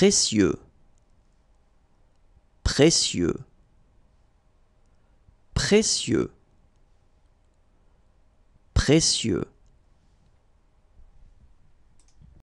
précieux, précieux, précieux, précieux.